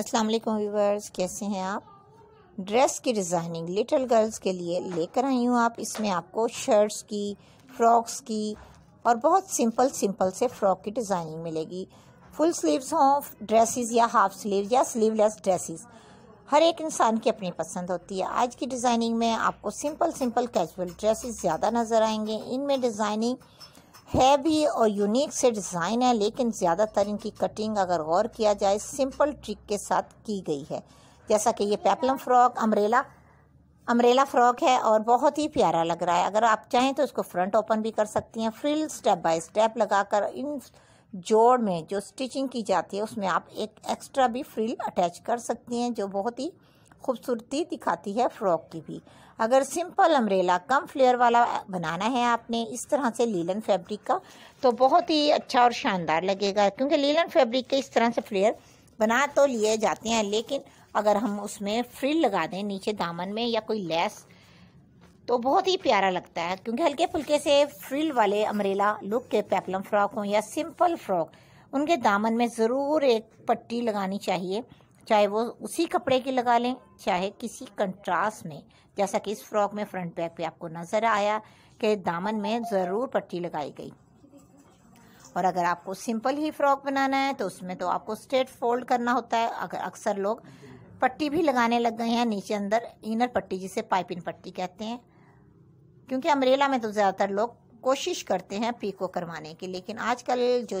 अस्सलाम वालेकुम व्यूवर्स कैसे हैं आप ड्रेस की डिज़ाइनिंग लिटिल गर्ल्स के लिए लेकर आई हूँ आप इसमें आपको शर्ट्स की फ्रॉक्स की और बहुत सिंपल सिंपल से फ्रॉक की डिज़ाइनिंग मिलेगी फुल स्लीव्स हों ड्रेसेस या हाफ स्लीव या स्लीवलेस ड्रेसेस हर एक इंसान की अपनी पसंद होती है आज की डिज़ाइनिंग में आपको सिंपल सिंपल कैजुअल ड्रेसेस ज़्यादा नज़र आएंगे इनमें डिज़ाइनिंग है भी और यूनिक से डिज़ाइन है लेकिन ज़्यादातर इनकी कटिंग अगर गौर किया जाए सिंपल ट्रिक के साथ की गई है जैसा कि ये peplum frock umbrella umbrella frock है और बहुत ही प्यारा लग रहा है अगर आप चाहें तो इसको फ्रंट ओपन भी कर सकती हैं फ्रिल स्टेप बाय स्टेप लगाकर इन जोड़ में जो स्टिचिंग की जाती है उसमें आप एक एक्स्ट्रा भी फ्रिल अटैच कर सकती हैं जो बहुत ही खूबसूरती दिखाती है फ्रॉक की भी अगर सिंपल अम्ब्रेला कम फ्लेयर वाला बनाना है आपने इस तरह से लीलन फैब्रिक का तो बहुत ही अच्छा और शानदार लगेगा क्योंकि लीलन फैब्रिक के इस तरह से फ्लेयर बना तो लिए जाते हैं लेकिन अगर हम उसमें फ्रिल लगा दें नीचे दामन में या कोई लेस तो बहुत ही प्यारा लगता है क्योंकि हल्के फुल्के से फ्रिल वाले अम्ब्रेला लुक के पेपलम फ्रॉक हों या सिंपल फ्रॉक उनके दामन में ज़रूर एक पट्टी लगानी चाहिए चाहे वो उसी कपड़े के लगा लें चाहे किसी कंट्रास्ट में जैसा कि इस फ्रॉक में फ्रंट बैक पे आपको नज़र आया कि दामन में ज़रूर पट्टी लगाई गई और अगर आपको सिंपल ही फ्रॉक बनाना है तो उसमें तो आपको स्ट्रेट फोल्ड करना होता है अगर अक्सर लोग पट्टी भी लगाने लग गए हैं नीचे अंदर इनर पट्टी जिसे पाइपिन पट्टी कहते हैं क्योंकि अमरेला में तो ज़्यादातर लोग कोशिश करते हैं पीको करवाने की लेकिन आजकल जो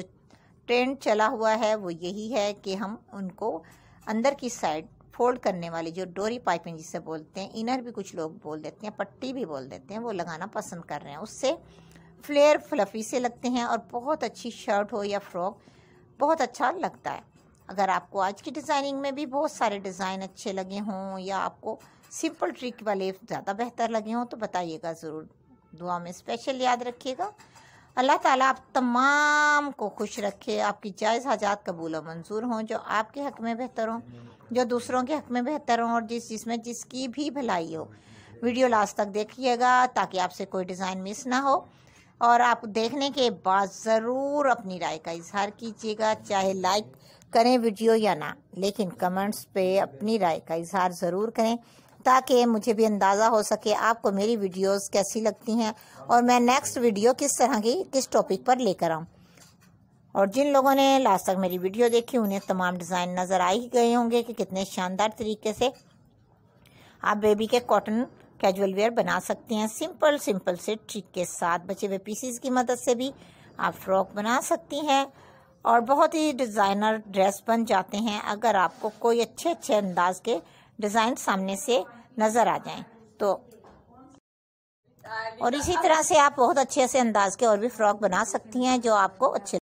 ट्रेंड चला हुआ है वो यही है कि हम उनको अंदर की साइड फोल्ड करने वाली जो डोरी पाइपिंग जिसे बोलते हैं इनर भी कुछ लोग बोल देते हैं पट्टी भी बोल देते हैं वो लगाना पसंद कर रहे हैं उससे फ्लेयर फ्लफी से लगते हैं और बहुत अच्छी शर्ट हो या फ्रॉक बहुत अच्छा लगता है अगर आपको आज की डिज़ाइनिंग में भी बहुत सारे डिज़ाइन अच्छे लगे हों या आपको सिंपल ट्रिक वाले ज़्यादा बेहतर लगे हों तो बताइएगा ज़रूर दुआ में स्पेशल याद रखिएगा अल्लाह ताला आप तमाम को खुश रखे आपकी जायज़ हाजात कबूल और मंजूर हों जो आपके हक में बेहतर हों जो दूसरों के हक में बेहतर हों और जिस जिसमें जिसकी भी भलाई हो वीडियो लास्ट तक देखिएगा ताकि आपसे कोई डिज़ाइन मिस ना हो और आप देखने के बाद ज़रूर अपनी राय का इजहार कीजिएगा चाहे लाइक करें वीडियो या ना लेकिन कमेंट्स पे अपनी राय का इजहार ज़रूर करें ताकि मुझे भी अंदाज़ा हो सके आपको मेरी वीडियोस कैसी लगती हैं और मैं नेक्स्ट वीडियो किस तरह की किस टॉपिक पर लेकर आऊँ और जिन लोगों ने लास्ट तक मेरी वीडियो देखी उन्हें तमाम डिज़ाइन नज़र आ ही गए होंगे कि कितने शानदार तरीके से आप बेबी के कॉटन कैजुअल वेयर बना सकते हैं सिंपल सिंपल से ट्रिक के साथ बचे हुए पीसीस की मदद से भी आप फ्रॉक बना सकती हैं और बहुत ही डिज़ाइनर ड्रेस बन जाते हैं अगर आपको कोई अच्छे अच्छे अंदाज के डिज़ाइन सामने से नज़र आ जाए तो और इसी तरह से आप बहुत अच्छे से अंदाज के और भी फ्रॉक बना सकती हैं जो आपको अच्छे